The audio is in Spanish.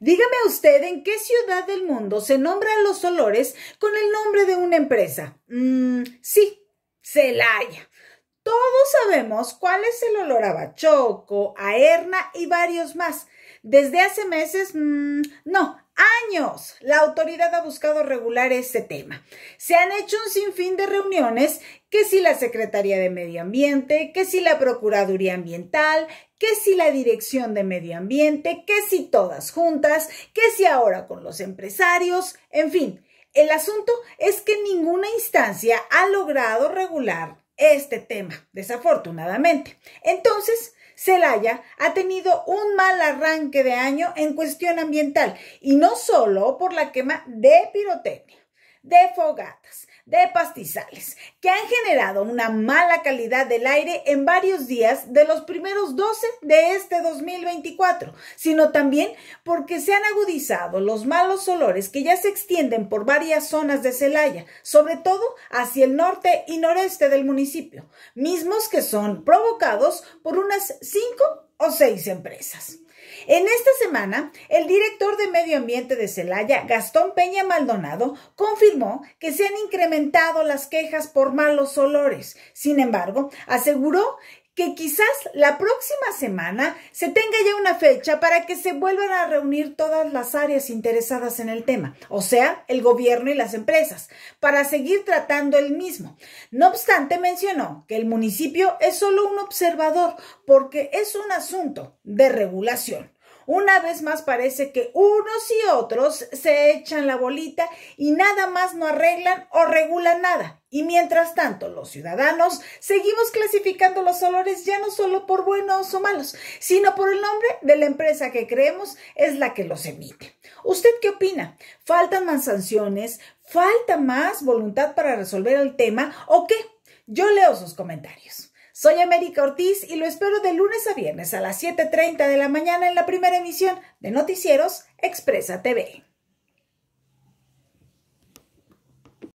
Dígame usted en qué ciudad del mundo se nombran los olores con el nombre de una empresa. Mm, sí, Celaya. Todos sabemos cuál es el olor a bachoco, a herna y varios más. Desde hace meses, mmm, no, años la autoridad ha buscado regular este tema. Se han hecho un sinfín de reuniones, que si la Secretaría de Medio Ambiente, que si la Procuraduría Ambiental, que si la Dirección de Medio Ambiente, que si todas juntas, que si ahora con los empresarios, en fin. El asunto es que ninguna instancia ha logrado regular este tema, desafortunadamente. Entonces, Celaya ha tenido un mal arranque de año en cuestión ambiental y no solo por la quema de pirotecnia, de fogatas, de pastizales, que han generado una mala calidad del aire en varios días de los primeros 12 de este 2024, sino también porque se han agudizado los malos olores que ya se extienden por varias zonas de Celaya, sobre todo hacia el norte y noreste del municipio, mismos que son provocados por unas 5 o seis empresas. En esta semana, el director de Medio Ambiente de Celaya, Gastón Peña Maldonado, confirmó que se han incrementado las quejas por malos olores. Sin embargo, aseguró que quizás la próxima semana se tenga ya una fecha para que se vuelvan a reunir todas las áreas interesadas en el tema, o sea, el gobierno y las empresas, para seguir tratando el mismo. No obstante, mencionó que el municipio es solo un observador porque es un asunto de regulación. Una vez más parece que unos y otros se echan la bolita y nada más no arreglan o regulan nada. Y mientras tanto, los ciudadanos seguimos clasificando los olores ya no solo por buenos o malos, sino por el nombre de la empresa que creemos es la que los emite. ¿Usted qué opina? ¿Faltan más sanciones? ¿Falta más voluntad para resolver el tema? ¿O qué? Yo leo sus comentarios. Soy América Ortiz y lo espero de lunes a viernes a las 7.30 de la mañana en la primera emisión de Noticieros Expresa TV.